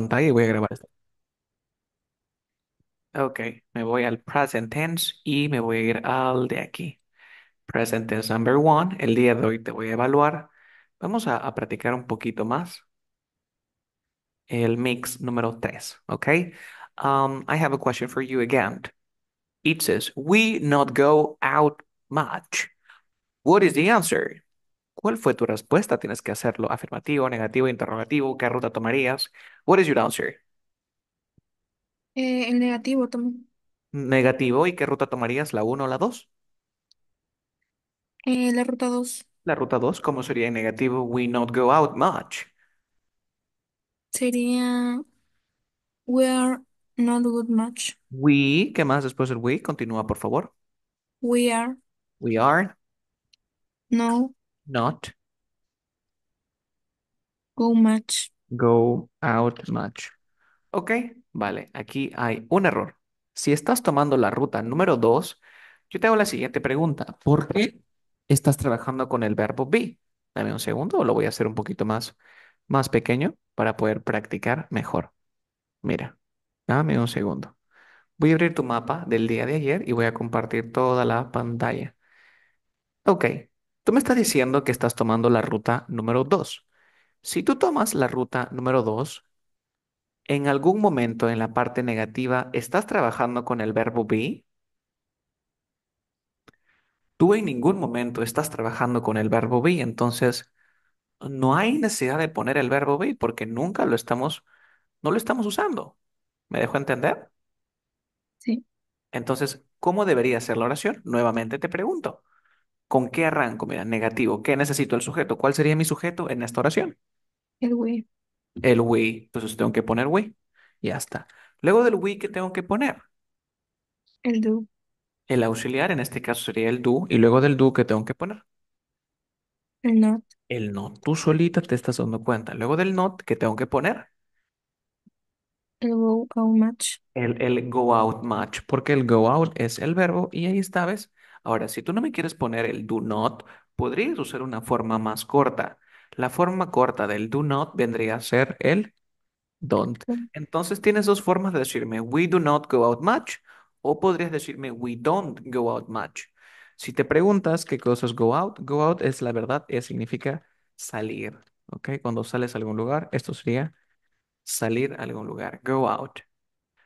pantalla voy a grabar Ok, me voy al present tense y me voy a ir al de aquí. Present tense number one. El día de hoy te voy a evaluar. Vamos a, practicar un poquito más. El mix número tres, ok? Um, I have a question for you again. It says, we not go out much. What is the answer? ¿Cuál fue tu respuesta? Tienes que hacerlo afirmativo, negativo, interrogativo. ¿Qué ruta tomarías? What is your answer? Eh, el negativo, también. Negativo. ¿Y qué ruta tomarías? ¿La 1 o la 2? Eh, la ruta 2. La ruta 2, ¿cómo sería en negativo? We not go out much. Sería We are not good much. We, ¿qué más después del we? Continúa, por favor. We are We are. no not Go much. go out much. Ok, vale, aquí hay un error. Si estás tomando la ruta número 2, yo te hago la siguiente pregunta. ¿Por qué estás trabajando con el verbo be? Dame un segundo, lo voy a hacer un poquito más, más pequeño para poder practicar mejor. Mira, dame un segundo. Voy a abrir tu mapa del día de ayer y voy a compartir toda la pantalla. Ok, Tú me estás diciendo que estás tomando la ruta número 2. Si tú tomas la ruta número 2, en algún momento en la parte negativa estás trabajando con el verbo be. Tú en ningún momento estás trabajando con el verbo be, entonces no hay necesidad de poner el verbo be porque nunca lo estamos, no lo estamos usando. ¿Me dejo entender? Sí. Entonces, ¿cómo debería ser la oración? Nuevamente te pregunto. ¿Con qué arranco? Mira, negativo. ¿Qué necesito el sujeto? ¿Cuál sería mi sujeto en esta oración? El we. El we. Entonces tengo que poner we. Ya está. Luego del we, ¿qué tengo que poner? El do. El auxiliar, en este caso, sería el do. Y luego del do, ¿qué tengo que poner? El not. El not. Tú solita te estás dando cuenta. Luego del not, ¿qué tengo que poner? El go out much. El, el go out match. Porque el go out es el verbo y ahí está, ¿ves? Ahora, si tú no me quieres poner el do not, podrías usar una forma más corta. La forma corta del do not vendría a ser el don't. Entonces tienes dos formas de decirme we do not go out much o podrías decirme we don't go out much. Si te preguntas qué cosas go out, go out es la verdad, es, significa salir. ¿Ok? Cuando sales a algún lugar, esto sería salir a algún lugar, go out.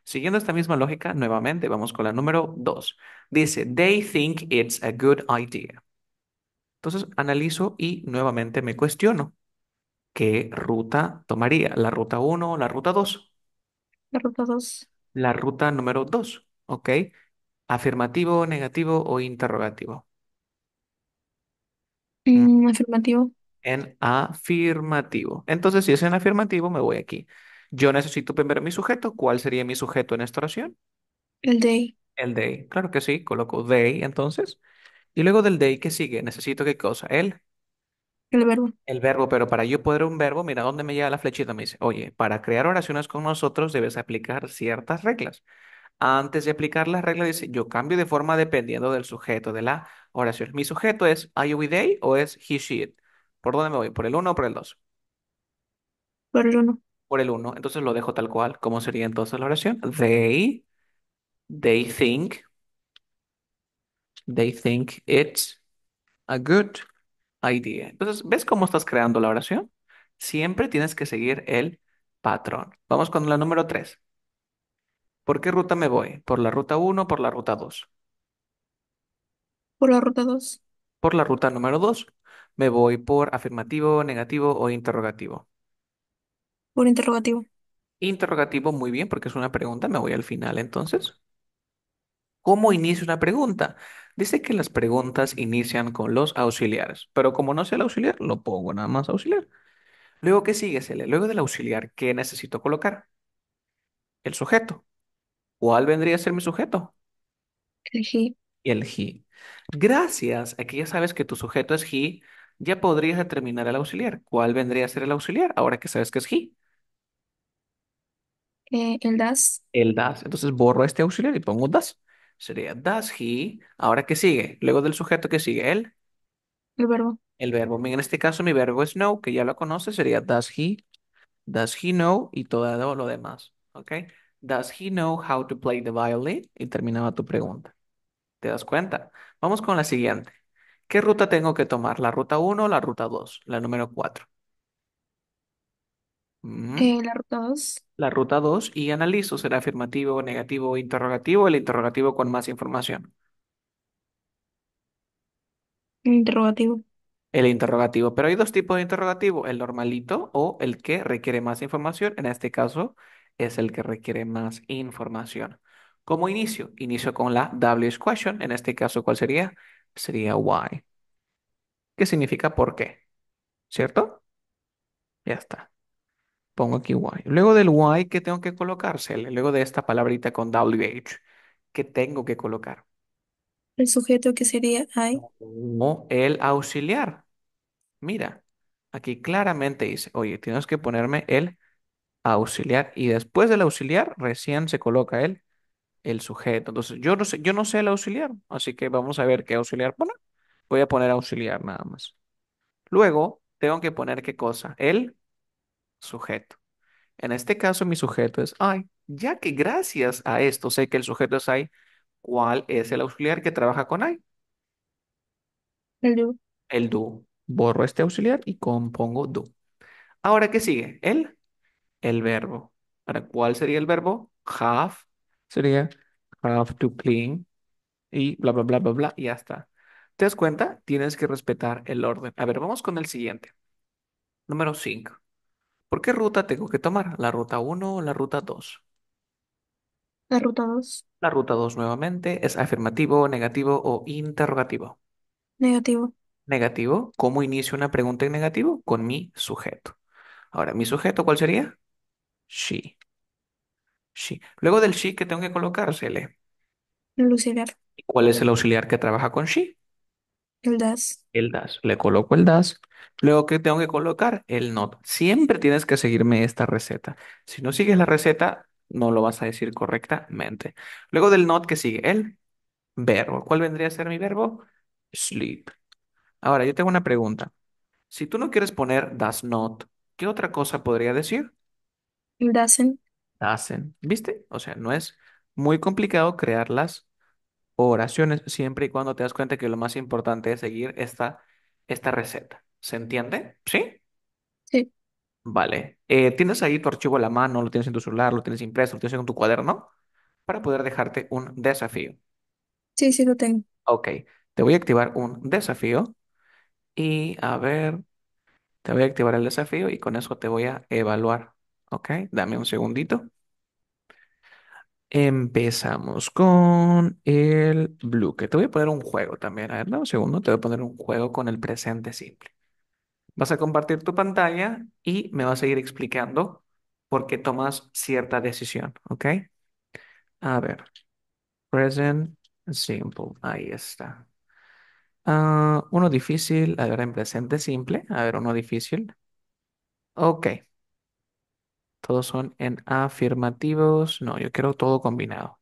Siguiendo esta misma lógica, nuevamente vamos con la número 2. Dice, they think it's a good idea. Entonces analizo y nuevamente me cuestiono. ¿Qué ruta tomaría? ¿La ruta 1 o la ruta 2? La ruta 2. La ruta número 2, ¿ok? ¿Afirmativo, negativo o interrogativo? afirmativo. En afirmativo. Entonces, si es en afirmativo, me voy aquí. Yo necesito primero mi sujeto. ¿Cuál sería mi sujeto en esta oración? El day. El day, Claro que sí, coloco day entonces. Y luego del day ¿qué sigue? Necesito qué cosa? El, El verbo. el verbo, pero para yo poder un verbo, mira dónde me llega la flechita. Me dice, oye, para crear oraciones con nosotros debes aplicar ciertas reglas. Antes de aplicar las reglas, dice, yo cambio de forma dependiendo del sujeto de la oración. ¿Mi sujeto es I, you, we, o es he, she, it? ¿Por dónde me voy? ¿Por el 1 o por el 2? Por el uno por el 1, entonces lo dejo tal cual. ¿Cómo sería entonces la oración? They, they think, they think it's a good idea. Entonces, ¿ves cómo estás creando la oración? Siempre tienes que seguir el patrón. Vamos con la número 3. ¿Por qué ruta me voy? ¿Por la ruta 1 o por la ruta 2? Por la ruta 2. Por la ruta número 2. ¿Me voy por afirmativo, negativo o interrogativo? Por interrogativo. Interrogativo, muy bien, porque es una pregunta. Me voy al final entonces. ¿Cómo inicia una pregunta? Dice que las preguntas inician con los auxiliares, pero como no sé el auxiliar, lo pongo nada más auxiliar. Luego, ¿qué sigue, Luego del auxiliar, ¿qué necesito colocar? El sujeto. ¿Cuál vendría a ser mi sujeto? hi. Y el he. Gracias a que ya sabes que tu sujeto es he, ya podrías determinar el auxiliar. ¿Cuál vendría a ser el auxiliar ahora que sabes que es he? Eh, el das. El das. Entonces borro este auxiliar y pongo das. Sería does he. Ahora, ¿qué sigue? Luego del sujeto, que sigue? Él. El verbo. El verbo. en este caso mi verbo es know, que ya lo conoce. sería does he, does he know y todo lo demás. ¿Ok? Does he know how to play the violin? Y terminaba tu pregunta. ¿Te das cuenta? Vamos con la siguiente. ¿Qué ruta tengo que tomar? ¿La ruta 1 o la ruta 2? La número 4. Eh, la ruta 2. La ruta 2 y analizo, será afirmativo, negativo, o interrogativo, el interrogativo con más información. Interrogativo. El interrogativo, pero hay dos tipos de interrogativo, el normalito o el que requiere más información. En este caso es el que requiere más información. ¿Cómo inicio? Inicio con la W's question. En este caso, ¿cuál sería? Sería why. ¿Qué significa por qué? ¿Cierto? Ya está pongo aquí Y. Luego del Y, ¿qué tengo que colocarse? Luego de esta palabrita con WH, ¿qué tengo que colocar? El sujeto que sería No, el auxiliar. Mira, aquí claramente dice, oye, tienes que ponerme el auxiliar y después del auxiliar recién se coloca el, el sujeto. Entonces, yo no sé, yo no sé el auxiliar, así que vamos a ver qué auxiliar poner. Voy a poner auxiliar nada más. Luego, tengo que poner qué cosa? El sujeto. En este caso, mi sujeto es I, ya que gracias a esto sé que el sujeto es I, ¿cuál es el auxiliar que trabaja con I? El do. El do. Borro este auxiliar y compongo do. Ahora, ¿qué sigue? El, el verbo. ¿Para cuál sería el verbo? Have. Sería have to clean. Y bla, bla, bla, bla, bla. Y ya está. ¿Te das cuenta? Tienes que respetar el orden. A ver, vamos con el siguiente. Número 5. ¿Por qué ruta tengo que tomar? ¿La ruta 1 o la ruta 2? La ruta 2. La ruta 2 nuevamente es afirmativo, negativo o interrogativo. Negativo. Negativo, ¿cómo inicio una pregunta en negativo? Con mi sujeto. Ahora, ¿mi sujeto cuál sería? She. She. Luego del she, ¿qué tengo que colocársele? El auxiliar. cuál es el auxiliar que trabaja con she? el das. El das. Le coloco el das. Luego, ¿qué tengo que colocar? El not. Siempre tienes que seguirme esta receta. Si no sigues la receta, no lo vas a decir correctamente. Luego del not, ¿qué sigue? El verbo. ¿Cuál vendría a ser mi verbo? Sleep. Ahora, yo tengo una pregunta. Si tú no quieres poner does not, ¿qué otra cosa podría decir? Doesn't. Doesn't. ¿Viste? O sea, no es muy complicado crearlas oraciones, siempre y cuando te das cuenta que lo más importante es seguir esta, esta receta. ¿Se entiende? ¿Sí? Sí. Vale. Eh, ¿tienes ahí tu archivo a la mano? ¿Lo tienes en tu celular? ¿Lo tienes impreso? ¿Lo tienes en tu cuaderno? Para poder dejarte un desafío. Sí, sí, lo tengo. Ok. Te voy a activar un desafío y a ver, te voy a activar el desafío y con eso te voy a evaluar. Ok. Dame un segundito. Empezamos con el blue, te voy a poner un juego también. A ver, un segundo, te voy a poner un juego con el presente simple. Vas a compartir tu pantalla y me vas a ir explicando por qué tomas cierta decisión, ¿ok? A ver, present simple, ahí está. Ah, uno difícil, a ver, en presente simple, a ver, uno difícil. Ok, todos son en afirmativos. No, yo quiero todo combinado.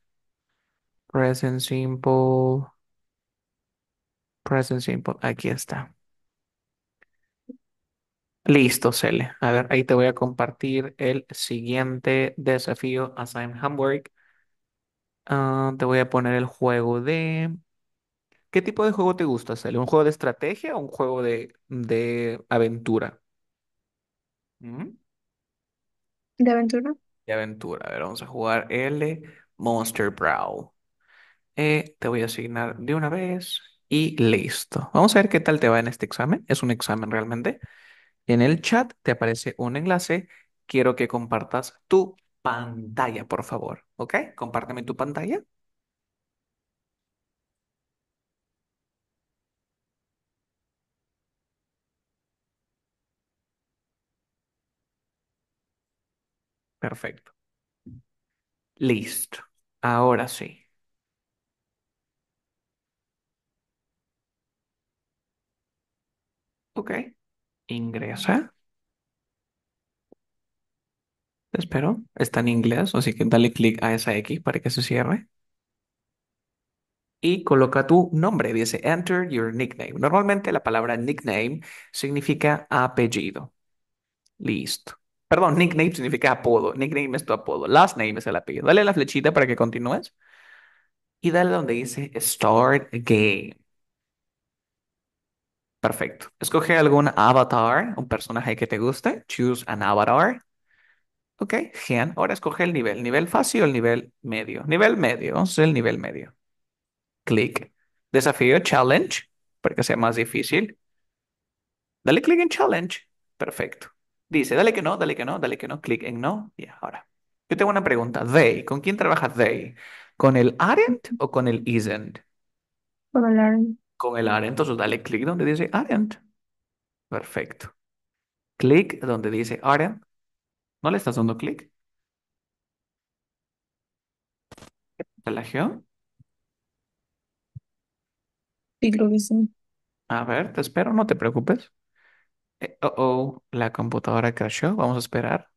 Present simple. Present simple. Aquí está. Listo, Cele. A ver, ahí te voy a compartir el siguiente desafío Assign Homework. Ah, te voy a poner el juego de... ¿Qué tipo de juego te gusta, Cele? ¿Un juego de estrategia o un juego de, aventura? Mm. ¿De aventura? de aventura. A ver, vamos a jugar el Monster Brawl. Eh, te voy a asignar de una vez y listo. Vamos a ver qué tal te va en este examen. Es un examen realmente. En el chat te aparece un enlace. Quiero que compartas tu pantalla, por favor. ¿Ok? Compárteme tu pantalla. Perfecto. Listo. Ahora sí. Ok. Ingresa. espero. Está en inglés, así que dale clic a esa X para que se cierre. Y coloca tu nombre. Dice Enter your nickname. Normalmente la palabra nickname significa apellido. Listo. Perdón, nickname significa apodo. Nickname es tu apodo. Last name es el apellido. Dale la flechita para que continúes. Y dale donde dice Start Game. Perfecto. Escoge algún avatar, un personaje que te guste. Choose an avatar. Ok, Gen. Ahora escoge el nivel. ¿Nivel fácil o el nivel medio? Nivel medio. es el nivel medio. Clic. Desafío, challenge, para que sea más difícil. Dale clic en challenge. Perfecto. Dice, dale que no, dale que no, dale que no, clic en no. Y ahora, yo tengo una pregunta. They, ¿con quién trabaja they? ¿Con el aren't o con el isn't? Con el aren't. Con el aren't, entonces dale clic donde dice aren't. Perfecto. Clic donde dice aren't. ¿No le estás dando clic? la Sí, creo que A ver, te espero, no te preocupes. Eh, oh, oh, la computadora crashó. Vamos a esperar.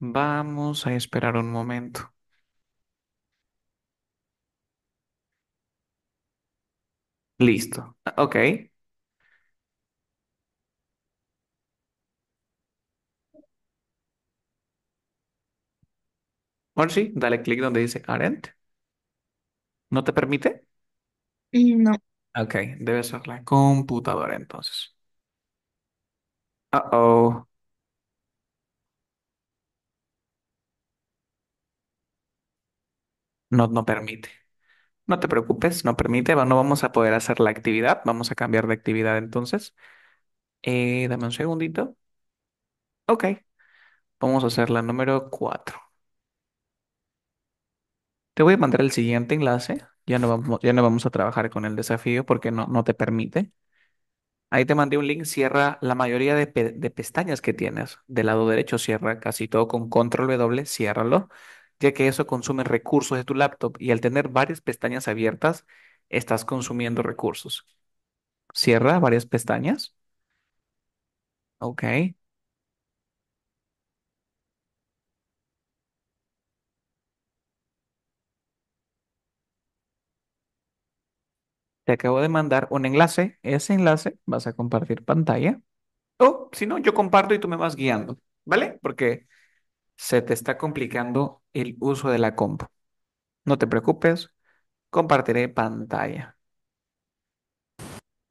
Vamos a esperar un momento. Listo. Ah, ok. Ahora sí, dale clic donde dice Aren't. ¿No te permite? Mm, no. Ok, debe ser la computadora entonces. Uh-oh. No, no permite. No te preocupes, no permite. No vamos a poder hacer la actividad. Vamos a cambiar de actividad entonces. Eh, dame un segundito. Ok. Vamos a hacer la número 4. Te voy a mandar el siguiente enlace. Ya no vamos, ya no vamos a trabajar con el desafío porque no, no te permite. Ahí te mandé un link, cierra la mayoría de, pestañas que tienes. Del lado derecho cierra casi todo con control W, ciérralo, ya que eso consume recursos de tu laptop y al tener varias pestañas abiertas, estás consumiendo recursos. Cierra varias pestañas. Ok. Te acabo de mandar un enlace. Ese enlace vas a compartir pantalla. O si no, yo comparto y tú me vas guiando, ¿vale? Porque se te está complicando el uso de la compu. No te preocupes, compartiré pantalla.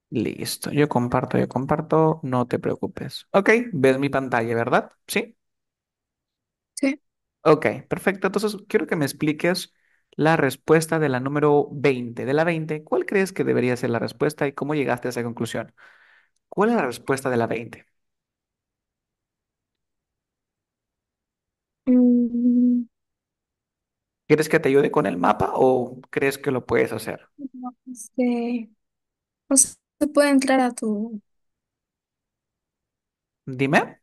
Listo, yo comparto, yo comparto, no te preocupes. Ok, ves mi pantalla, ¿verdad? ¿Sí? Sí. Ok, perfecto. Entonces, quiero que me expliques la respuesta de la número 20. De la 20, ¿cuál crees que debería ser la respuesta y cómo llegaste a esa conclusión? ¿Cuál es la respuesta de la 20? Mm. ¿Quieres que te ayude con el mapa o crees que lo puedes hacer? no sé. No se puede entrar a tu... Dime.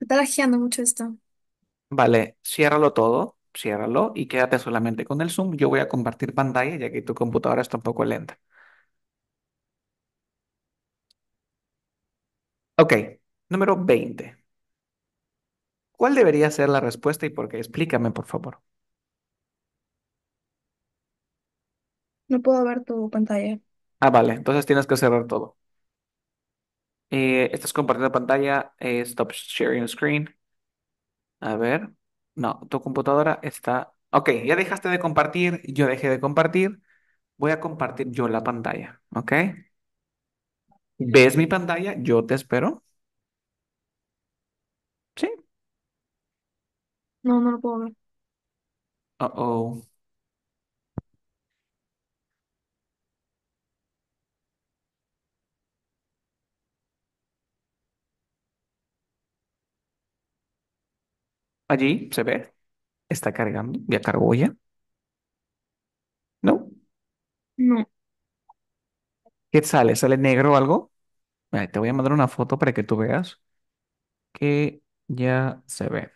Está lajeando mucho esto. Vale, ciérralo todo, ciérralo y quédate solamente con el Zoom. Yo voy a compartir pantalla ya que tu computadora está un poco lenta. Ok, número 20. ¿Cuál debería ser la respuesta y por qué? Explícame, por favor. No puedo ver tu pantalla. Ah, vale, entonces tienes que cerrar todo. Eh, estás compartiendo pantalla, eh, stop sharing screen. A ver, no, tu computadora está... Ok, ya dejaste de compartir, yo dejé de compartir. Voy a compartir yo la pantalla, ¿ok? ¿Ves mi pantalla? Yo te espero. Sí. No, no lo puedo ver. Uh-oh. Allí se ve. Está cargando. Ya cargó ya. No. No. ¿Qué sale? ¿Sale negro o algo? te voy a mandar una foto para que tú veas que ya se ve.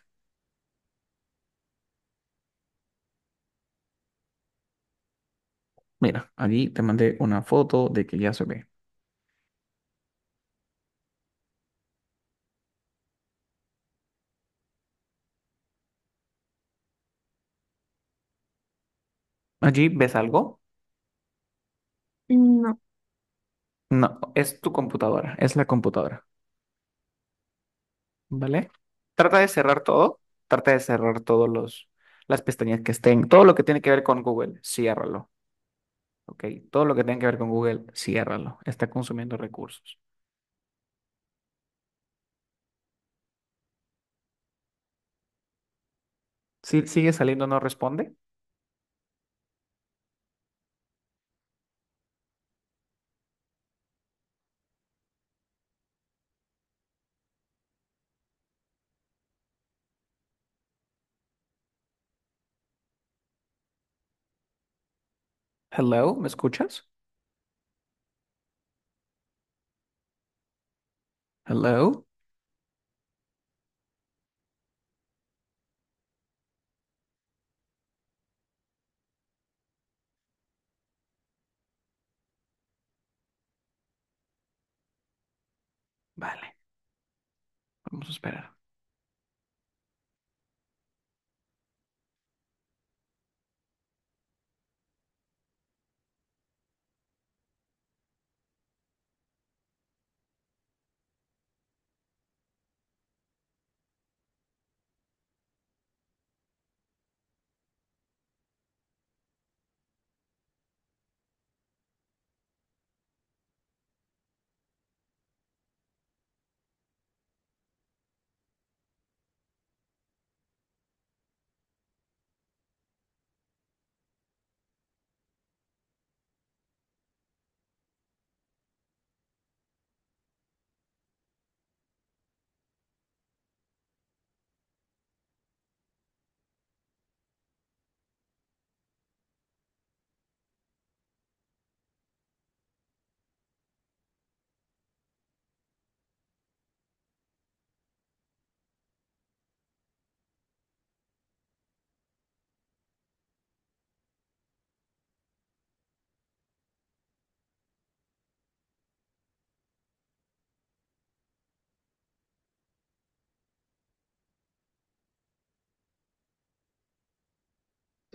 Mira, allí te mandé una foto de que ya se ve. Allí ves algo. No, No, es tu computadora, es la computadora, ¿vale? Trata de cerrar todo, trata de cerrar todos los las pestañas que estén, todo lo que tiene que ver con Google, ciérralo, ¿ok? Todo lo que tenga que ver con Google, ciérralo. Está consumiendo recursos. Si sigue saliendo, no responde. Hello, ¿me escuchas? Hello. Vale, vamos a esperar.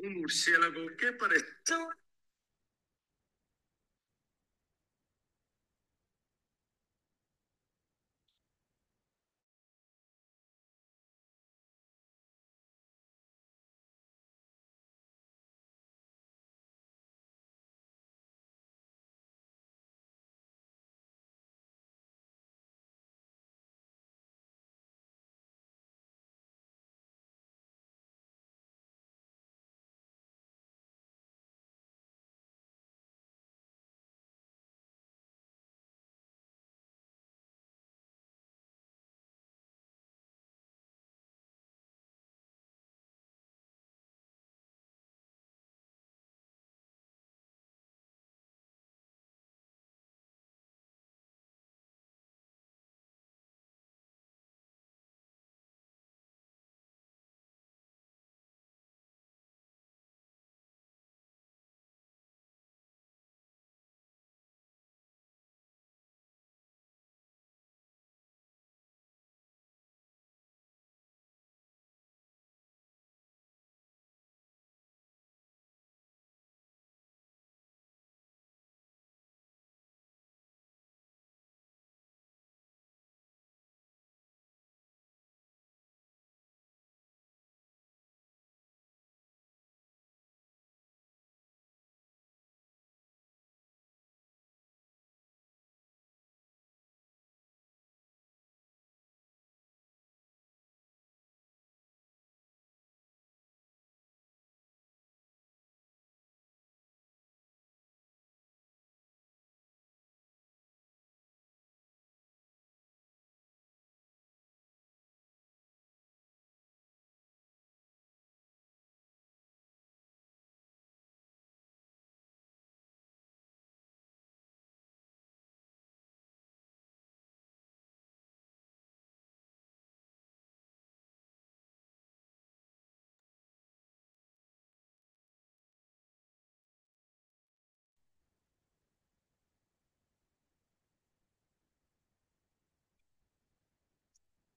un murciélago que parece.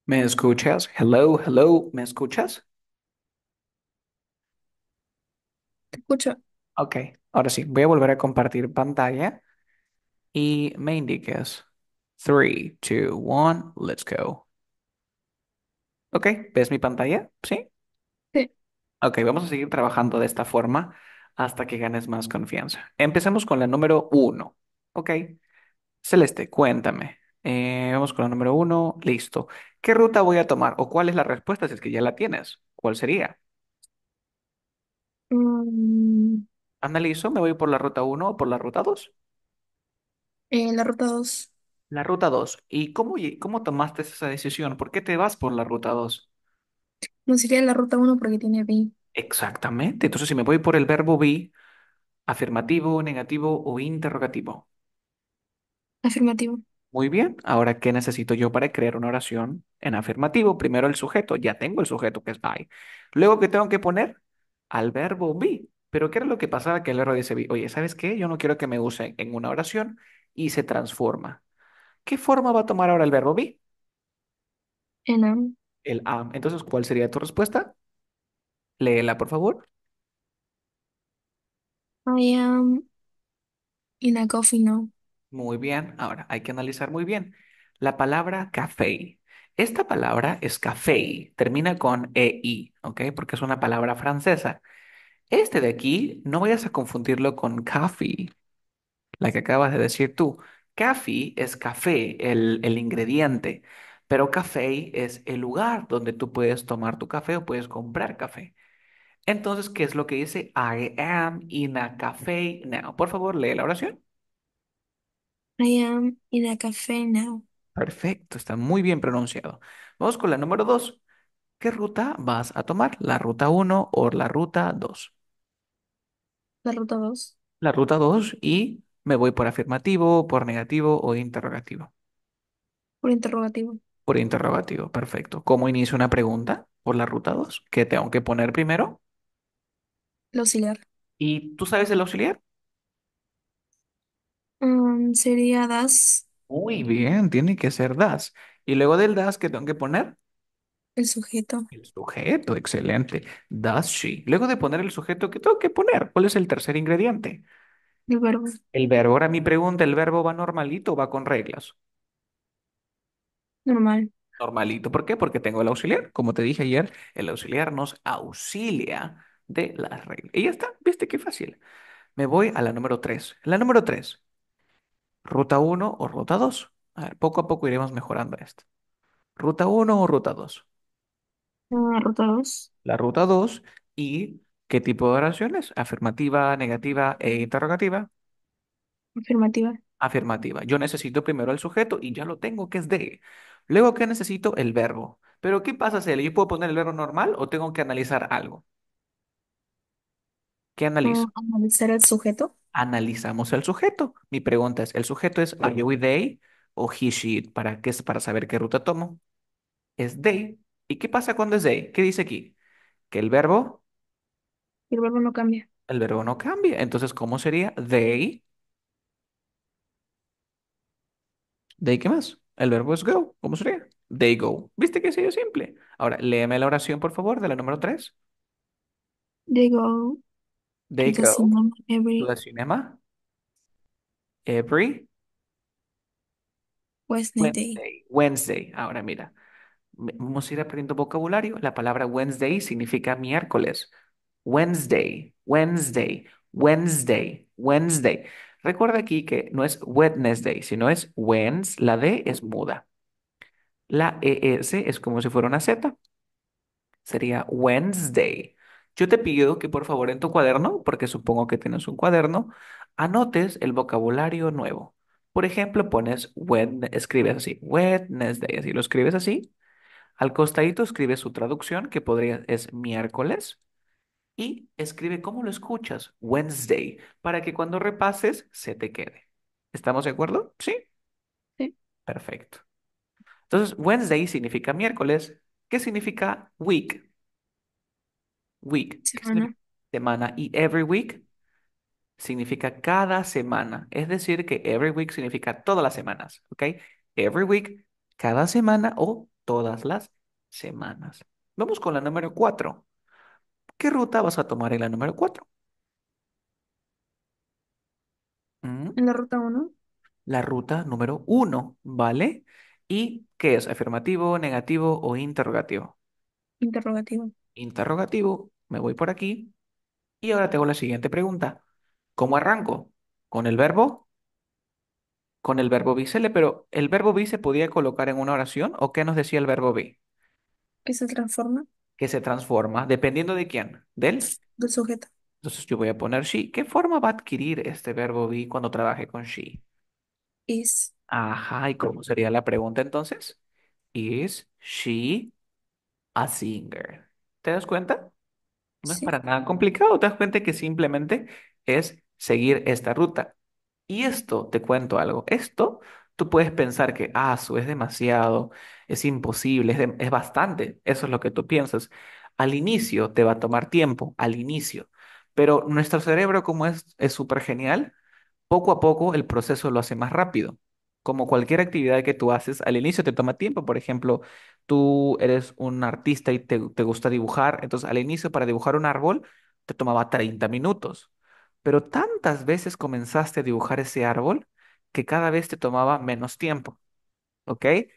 ¿Me escuchas? Hello, hello, ¿me escuchas? Te escucho. Ok, ahora sí, voy a volver a compartir pantalla y me indiques. 3, 2, 1, let's go. Ok, ¿ves mi pantalla? ¿Sí? Sí. Ok, vamos a seguir trabajando de esta forma hasta que ganes más confianza. Empecemos con la número 1. Ok, Celeste, cuéntame, eh, vamos con la número uno. Listo. ¿Qué ruta voy a tomar? ¿O cuál es la respuesta si es que ya la tienes? ¿Cuál sería? Mm. Analizo, ¿me voy por la ruta 1 o por la ruta 2? Eh, la ruta 2. La ruta 2. ¿Y cómo, cómo tomaste esa decisión? ¿Por qué te vas por la ruta 2? No sería la ruta 1 porque tiene B. Exactamente. Entonces, si me voy por el verbo be, afirmativo, negativo o interrogativo. Afirmativo. Muy bien, ahora ¿qué necesito yo para crear una oración en afirmativo? Primero el sujeto, ya tengo el sujeto que es I. Luego ¿qué tengo que poner al verbo be. Pero ¿qué era lo que pasaba que el error dice be? Oye, ¿sabes qué? Yo no quiero que me use en una oración y se transforma. ¿Qué forma va a tomar ahora el verbo be? En am. El am. Entonces, ¿cuál sería tu respuesta? Léela, por favor. I am in a coffee now. Muy bien, ahora hay que analizar muy bien. La palabra café. Esta palabra es café, termina con EI, ¿ok? Porque es una palabra francesa. Este de aquí, no vayas a confundirlo con café, la que acabas de decir tú. Café es café, el, el ingrediente, pero café es el lugar donde tú puedes tomar tu café o puedes comprar café. Entonces, ¿qué es lo que dice? I am in a café now. Por favor, lee la oración. I am in a cafe now. Perfecto, está muy bien pronunciado. Vamos con la número dos. ¿Qué ruta vas a tomar? ¿La ruta 1 o la ruta 2? La ruta dos. La ruta 2 y me voy por afirmativo, por negativo o interrogativo. Por interrogativo. Por interrogativo, perfecto. ¿Cómo inicio una pregunta? Por la ruta 2. ¿Qué tengo que poner primero? El auxiliar. ¿Y tú sabes el auxiliar? Mm, sería das Muy bien, tiene que ser das. Y luego del das, ¿qué tengo que poner? el sujeto. El sujeto, excelente. Does sí. Luego de poner el sujeto, ¿qué tengo que poner? ¿Cuál es el tercer ingrediente? El verbo. El verbo. Ahora mi pregunta, ¿el verbo va normalito o va con reglas? Normal. Normalito. ¿Por qué? Porque tengo el auxiliar. Como te dije ayer, el auxiliar nos auxilia de las reglas. Y ya está, viste qué fácil. Me voy a la número tres La número tres ¿Ruta 1 o ruta 2? A ver, poco a poco iremos mejorando esto. ¿Ruta 1 o ruta 2? Ah, La ruta 2. La ruta 2 y ¿qué tipo de oraciones? Afirmativa, negativa e interrogativa. Afirmativa. Afirmativa. Yo necesito primero el sujeto y ya lo tengo, que es de. Luego, ¿qué necesito? El verbo. Pero, ¿qué pasa, si ¿Yo puedo poner el verbo normal o tengo que analizar algo? ¿Qué ah, analizo? analizar el sujeto analizamos el sujeto. Mi pregunta es, ¿el sujeto es are you with they o he, she, para, qué, para saber qué ruta tomo? Es they. ¿Y qué pasa cuando es they? ¿Qué dice aquí? Que el verbo... El verbo no cambia. El verbo no cambia. Entonces, ¿cómo sería they? ¿They qué más? El verbo es go. ¿Cómo sería? They go. ¿Viste que sería simple? Ahora, léeme la oración, por favor, de la número 3. They go They go every Wednesday. Wednesday. Ahora mira, vamos a ir aprendiendo vocabulario. La palabra Wednesday significa miércoles. Wednesday, Wednesday, Wednesday, Wednesday. Recuerda aquí que no es Wednesday, sino es Wednesday. La D es muda. La ES es como si fuera una Z. Sería Wednesday. Yo te pido que por favor en tu cuaderno, porque supongo que tienes un cuaderno, anotes el vocabulario nuevo. Por ejemplo, pones, Wednesday, escribes así, Wednesday, así lo escribes así. Al costadito escribes su traducción, que podría es miércoles, y escribe cómo lo escuchas, Wednesday, para que cuando repases se te quede. ¿Estamos de acuerdo? Sí, Sí. perfecto. Entonces, Wednesday significa miércoles. ¿Qué significa week? week, semana. Y every week significa cada semana. Es decir, que every week significa todas las semanas, ¿ok? Every week, cada semana o todas las semanas. Vamos con la número cuatro. ¿Qué ruta vas a tomar en la número cuatro? ¿Mm? En la ruta 1. La ruta número 1, ¿vale? ¿Y qué es? ¿Afirmativo, negativo o interrogativo? Interrogativo interrogativo, me voy por aquí y ahora tengo la siguiente pregunta. ¿Cómo arranco? ¿Con el verbo? Con el verbo be pero ¿el verbo be se podía colocar en una oración o qué nos decía el verbo be? ¿Que se transforma? Que se transforma, dependiendo de quién, del... Del sujeto. Entonces yo voy a poner she. ¿Qué forma va a adquirir este verbo be cuando trabaje con she? Is. Ajá, ¿y cómo sería la pregunta entonces? Is she a singer? ¿Te das cuenta? No es para nada complicado, te das cuenta que simplemente es seguir esta ruta. Y esto, te cuento algo, esto tú puedes pensar que, ah, es demasiado, es imposible, es, bastante, eso es lo que tú piensas. Al inicio te va a tomar tiempo, al inicio, pero nuestro cerebro, como es, es súper genial, poco a poco el proceso lo hace más rápido. Como cualquier actividad que tú haces, al inicio te toma tiempo, por ejemplo, tú eres un artista y te, gusta dibujar, entonces al inicio para dibujar un árbol te tomaba 30 minutos, pero tantas veces comenzaste a dibujar ese árbol que cada vez te tomaba menos tiempo, ¿ok? Eh,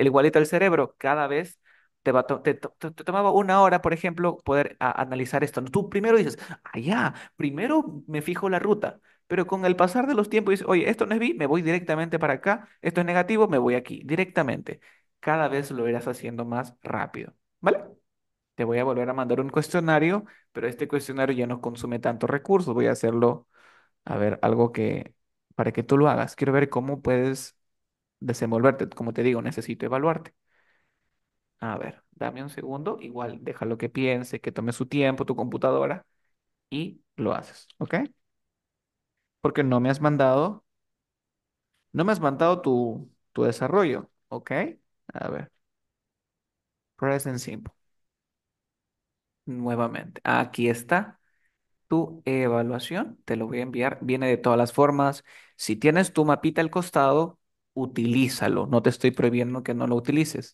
el igualito al cerebro, cada vez te, te, tomaba una hora, por ejemplo, poder analizar esto. Tú primero dices, allá, ah, primero me fijo la ruta, pero con el pasar de los tiempos dices, oye, esto no es B, me voy directamente para acá, esto es negativo, me voy aquí, directamente cada vez lo irás haciendo más rápido, ¿vale? Te voy a volver a mandar un cuestionario, pero este cuestionario ya no consume tanto recursos. Voy a hacerlo, a ver, algo que, para que tú lo hagas. Quiero ver cómo puedes desenvolverte. Como te digo, necesito evaluarte. A ver, dame un segundo. Igual, déjalo que piense, que tome su tiempo, tu computadora, y lo haces, ¿ok? Porque no me has mandado, no me has mandado tu, tu desarrollo, ¿ok? A ver, present simple. Nuevamente, aquí está tu evaluación. Te lo voy a enviar. Viene de todas las formas. Si tienes tu mapita al costado, utilízalo. No te estoy prohibiendo que no lo utilices.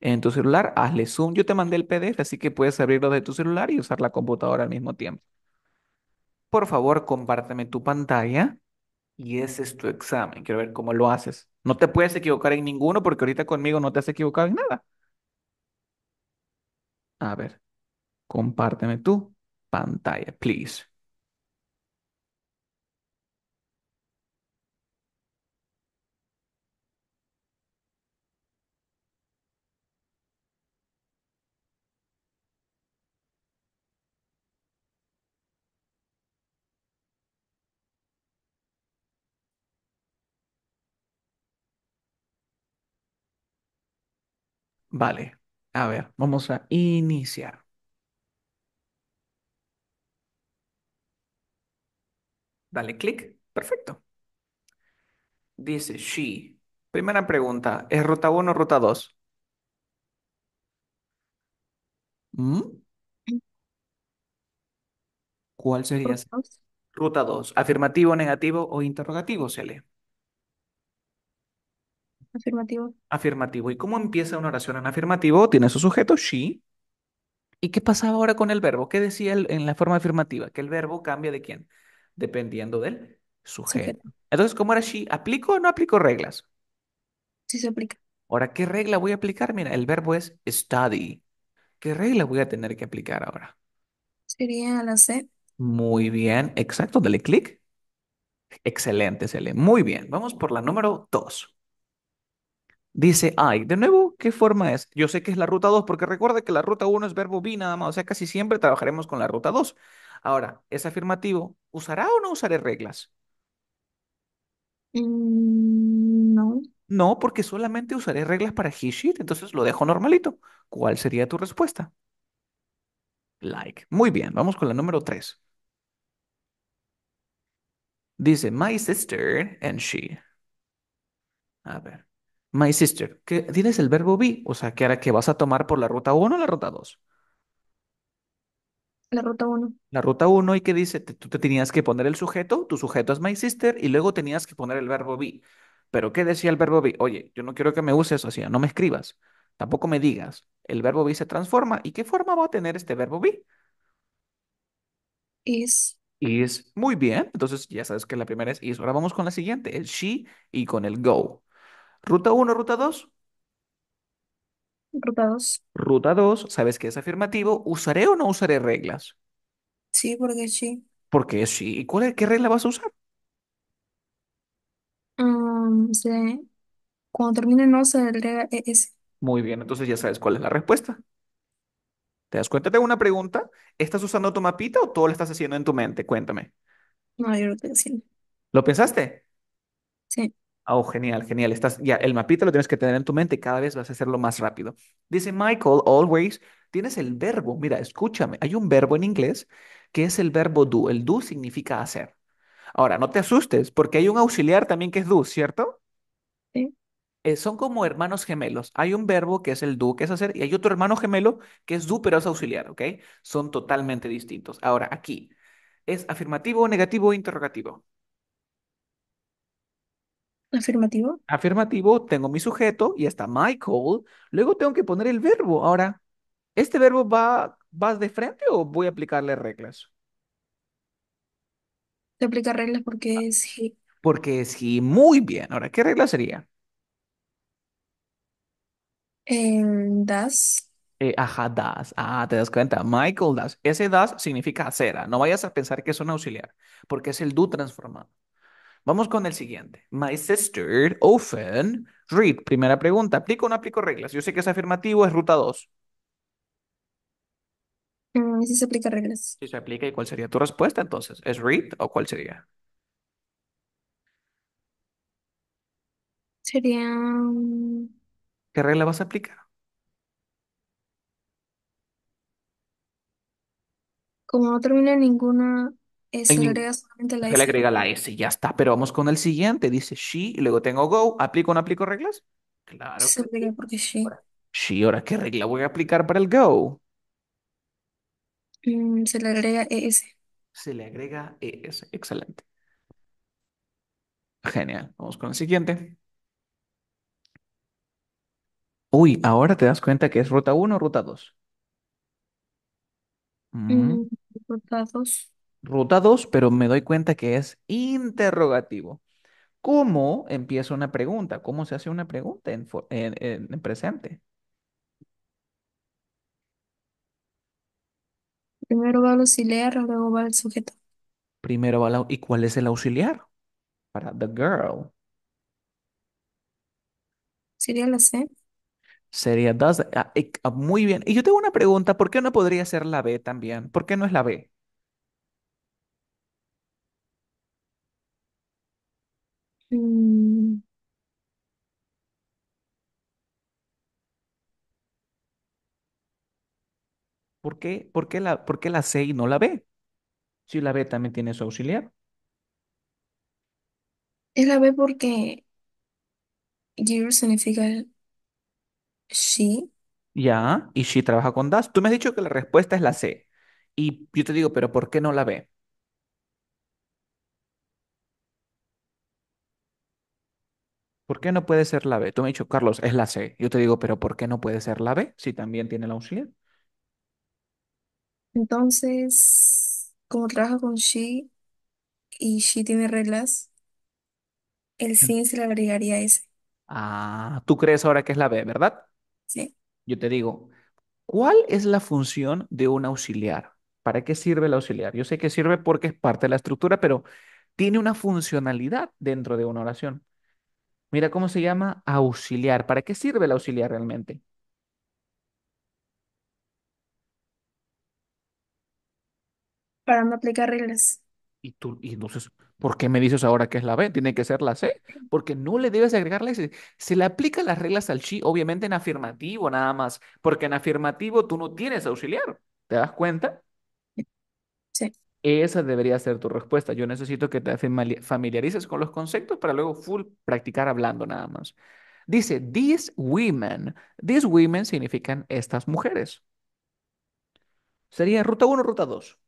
En tu celular, hazle zoom. Yo te mandé el PDF, así que puedes abrirlo de tu celular y usar la computadora al mismo tiempo. Por favor, compárteme tu pantalla y ese es tu examen. Quiero ver cómo lo haces. No te puedes equivocar en ninguno porque ahorita conmigo no te has equivocado en nada. A ver, compárteme tu pantalla, please. Vale, a ver, vamos a iniciar. Dale clic. Perfecto. Dice she. Primera pregunta, ¿es ruta 1 o ruta 2? ¿Mm? ¿Cuál sería? Ruta 2. ¿Afirmativo, negativo o interrogativo, Cele? Afirmativo. Afirmativo. ¿Y cómo empieza una oración en afirmativo? Tiene su sujeto, she. ¿Y qué pasaba ahora con el verbo? ¿Qué decía el- en la forma afirmativa? Que el verbo cambia de quién, dependiendo del sujeto. Entonces, ¿cómo era she? ¿Aplico o no aplico reglas? Sí se aplica. Ahora, ¿qué regla voy a aplicar? Mira, el verbo es study. ¿Qué regla voy a tener que aplicar ahora? Sería la C. Muy bien, exacto, dale clic. Excelente, Cele. Muy bien, vamos por la número dos. Dice ay. De nuevo, ¿qué forma es? Yo sé que es la ruta 2, porque recuerda que la ruta 1 es verbo be nada más, o sea, casi siempre trabajaremos con la ruta 2. Ahora, ¿es afirmativo? ¿Usará o no usaré reglas? Mm, no. No, porque solamente usaré reglas para he, she. entonces lo dejo normalito. ¿Cuál sería tu respuesta? Like. Muy bien, vamos con la número 3. Dice, my sister and she. A ver my sister, ¿Qué tienes el verbo be, o sea, ¿qué ahora que vas a tomar por la ruta 1 o la ruta 2. La ruta 1. La ruta 1 y que dice, tú te tenías que poner el sujeto, tu sujeto es my sister y luego tenías que poner el verbo be. Pero ¿qué decía el verbo be? Oye, yo no quiero que me uses, o sea, no me escribas, tampoco me digas. El verbo be se transforma. ¿Y qué forma va a tener este verbo be? Is. Is. Muy bien, entonces ya sabes que la primera es is. Ahora vamos con la siguiente, el she y con el go. Ruta 1, ruta 2. Ruta 2. Ruta 2, sabes que es afirmativo. ¿Usaré o no usaré reglas? Sí, porque sí. Porque sí. ¿Y cuál qué regla vas a usar? Mm, sí. Cuando termine no se ES. Muy bien, entonces ya sabes cuál es la respuesta. ¿Te das cuenta? de una pregunta. ¿Estás usando tu mapita o todo lo estás haciendo en tu mente? Cuéntame. No, yo lo estoy haciendo. ¿Lo pensaste? Sí. Oh, genial, genial. Estás, ya, el mapita lo tienes que tener en tu mente y cada vez vas a hacerlo más rápido. Dice Michael, always, tienes el verbo. Mira, escúchame, hay un verbo en inglés que es el verbo do. El do significa hacer. Ahora, no te asustes, porque hay un auxiliar también que es do, ¿cierto? Sí. Eh, son como hermanos gemelos. Hay un verbo que es el do, que es hacer, y hay otro hermano gemelo que es do, pero es auxiliar, ¿ok? Son totalmente distintos. Ahora, aquí, ¿es afirmativo, negativo o interrogativo? Afirmativo. Afirmativo, tengo mi sujeto y está Michael. Luego tengo que poner el verbo. Ahora, ¿este verbo va, de frente o voy a aplicarle reglas? Te aplicar reglas porque ah. es he. Porque es he. Muy bien. Ahora, ¿qué regla sería? Em, das. Eh, ajá, das. Ah, te das cuenta. Michael das. Ese das significa acera. No vayas a pensar que es un auxiliar, porque es el do transformado. Vamos con el siguiente. My sister often read. Primera pregunta. ¿Aplico o no aplico reglas? Yo sé que es afirmativo, es ruta 2. Si mm, sí se aplica reglas. Sí se aplica, ¿y cuál sería tu respuesta entonces? ¿Es read o cuál sería? Sería... ¿Qué regla vas a aplicar? Como no termina ninguna se le agrega solamente la se le S. agrega la S ya está. Pero vamos con el siguiente. Dice she y luego tengo go. ¿Aplico o no aplico reglas? Claro Se le agrega porque sí. ahora qué regla voy a aplicar para el go. Mm, se le agrega ES. Se le agrega es. Excelente. Genial. Vamos con el siguiente. Uy, ahora te das cuenta que es ruta 1 o ruta 2. Mm, mm. ruta 2 ruta 2, pero me doy cuenta que es interrogativo. ¿Cómo empieza una pregunta? ¿Cómo se hace una pregunta en, presente? Primero va el auxiliar, luego va el sujeto. Primero va la... ¿Y cuál es el auxiliar? Para the girl. Sería la C. Sería does. Ah, ah, muy bien. Y yo tengo una pregunta. ¿Por qué no podría ser la B también? ¿Por qué no es la B? ¿Por qué, la, por la C y no la B? Si la B también tiene su auxiliar. Es la B porque significa she. Ya, y she trabaja con das. Tú me has dicho que la respuesta es la C. Y yo te digo, pero ¿por qué no la B? ¿Por qué no puede ser la B? Tú me has dicho, Carlos, es la C. Yo te digo, pero ¿por qué no puede ser la B si también tiene la auxiliar? Entonces, como trabaja con Shi y Shi tiene reglas, el sí se le agregaría ese. Ah, tú crees ahora que es la B, ¿verdad? Sí. Yo te digo, ¿cuál es la función de un auxiliar? ¿Para qué sirve el auxiliar? Yo sé que sirve porque es parte de la estructura, pero tiene una funcionalidad dentro de una oración. Mira cómo se llama auxiliar. ¿Para qué sirve el auxiliar realmente? para no aplicar reglas. Y tú, y entonces, ¿por qué me dices ahora que es la B? Tiene que ser la C, porque no le debes agregar Se le aplica las reglas al chi, obviamente en afirmativo nada más, porque en afirmativo tú no tienes auxiliar. ¿Te das cuenta? Sí. Esa debería ser tu respuesta. Yo necesito que te familiarices con los conceptos para luego full practicar hablando nada más. Dice, these women. These women significan estas mujeres. Sería ruta 1, o ruta 2.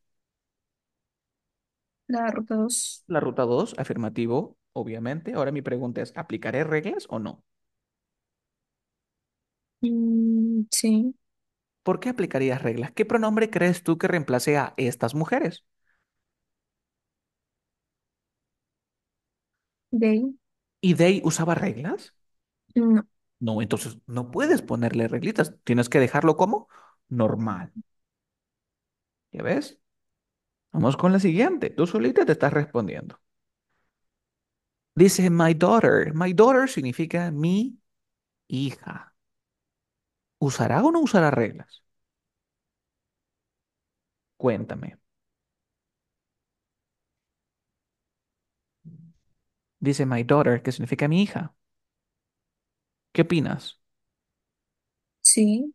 La ruta 2. La ruta 2, afirmativo, obviamente. Ahora mi pregunta es, ¿aplicaré reglas o no? Mm, sí. ¿Por qué aplicarías reglas? ¿Qué pronombre crees tú que reemplace a estas mujeres? They. ¿Y Day usaba reglas? No. No, entonces no puedes ponerle reglitas. Tienes que dejarlo como normal. ¿Ya ves? Vamos con la siguiente. Tú solita te estás respondiendo. Dice my daughter. My daughter significa mi hija. ¿Usará o no usará reglas? Cuéntame. Dice my daughter, que significa mi hija. ¿Qué opinas? Sí.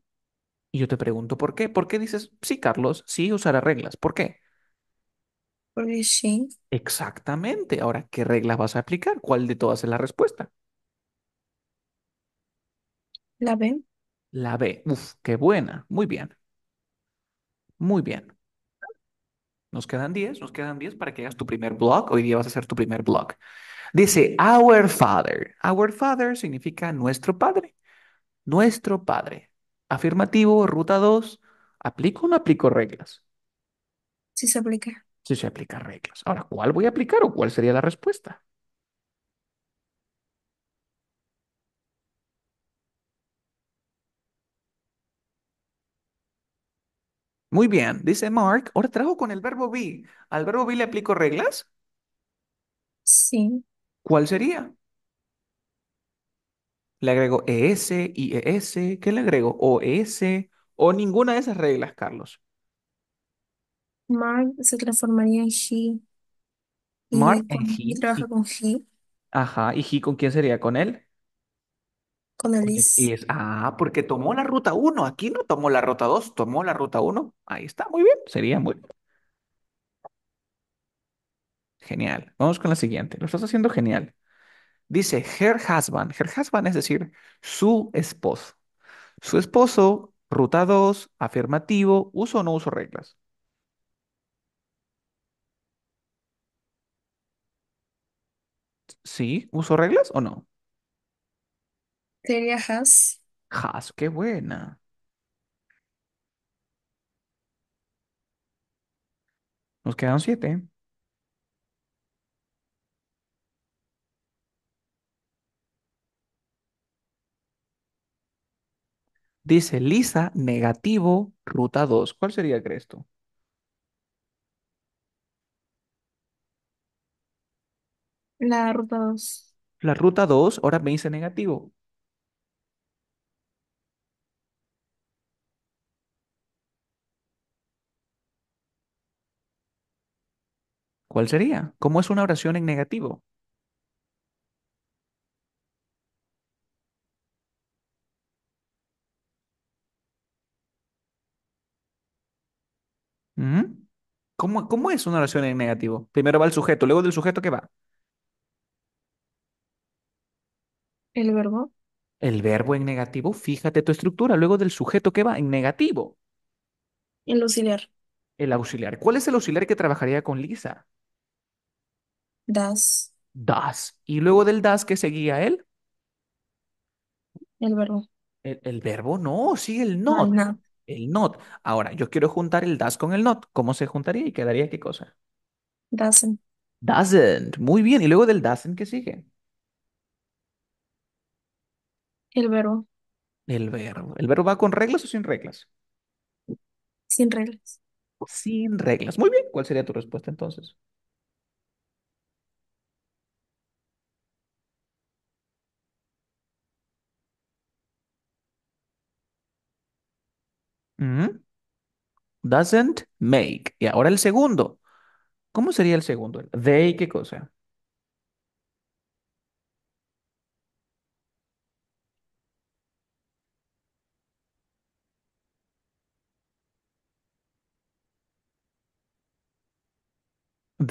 Y yo te pregunto, ¿por qué? ¿Por qué dices, sí, Carlos, sí usará reglas? ¿Por qué? Porque sí. Exactamente. Ahora, ¿qué reglas vas a aplicar? ¿Cuál de todas es la respuesta? ¿La B. La B. Uf, qué buena. Muy bien. Muy bien. Nos quedan 10, nos quedan 10 para que hagas tu primer blog. Hoy día vas a hacer tu primer blog. Dice, Our Father. Our Father significa nuestro padre. Nuestro padre. Afirmativo, ruta 2. ¿Aplico o no aplico reglas? Sí se aplica si se aplica reglas. Ahora, ¿cuál voy a aplicar o cuál sería la respuesta? Muy bien, dice Mark, ahora trabajo con el verbo be. ¿Al verbo be le aplico reglas? Sí. ¿Cuál sería? Le agrego ES, IES, ¿qué le agrego? OS e o ninguna de esas reglas, Carlos. Mark se transformaría en He Mark en he trabaja con He, ajá, ¿y he con quién sería? ¿Con él? con Alice. ah, porque tomó la ruta 1, aquí no tomó la ruta 2, tomó la ruta 1. Ahí está, muy bien, sería muy genial. Vamos con la siguiente, lo estás haciendo genial. Dice, her husband, her husband es decir, su esposo. Su esposo, ruta 2, afirmativo, uso o no uso reglas. Sí, ¿uso reglas o no? Sería has. Has, qué buena. Nos quedan siete. Dice lisa, negativo, ruta 2. ¿Cuál sería, Cresto? La ruta 2. La ruta 2 ahora me dice negativo. ¿Cuál sería? ¿Cómo es una oración en negativo? ¿Mm? ¿Cómo, cómo es una oración en negativo? Primero va el sujeto, luego del sujeto, ¿qué va? El verbo. El verbo en negativo, fíjate tu estructura, luego del sujeto que va en negativo, El auxiliar. el auxiliar. ¿Cuál es el auxiliar que trabajaría con Lisa? Das. Das. Y luego del das, ¿qué seguía él? El verbo. El, verbo no, sí, el ah, not. no. El not. Ahora, yo quiero juntar el das con el not. ¿Cómo se juntaría y quedaría qué cosa? Doesn't. Doesn't. Muy bien. Y luego del doesn't, ¿qué sigue? El verbo, El verbo. ¿El verbo va con reglas o sin reglas? sin reglas. Sin reglas. Muy bien. ¿Cuál sería tu respuesta entonces? Mm. Doesn't make. Y ahora el segundo. ¿Cómo sería el segundo? ¿They qué cosa?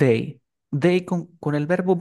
They. They con, con el verbo be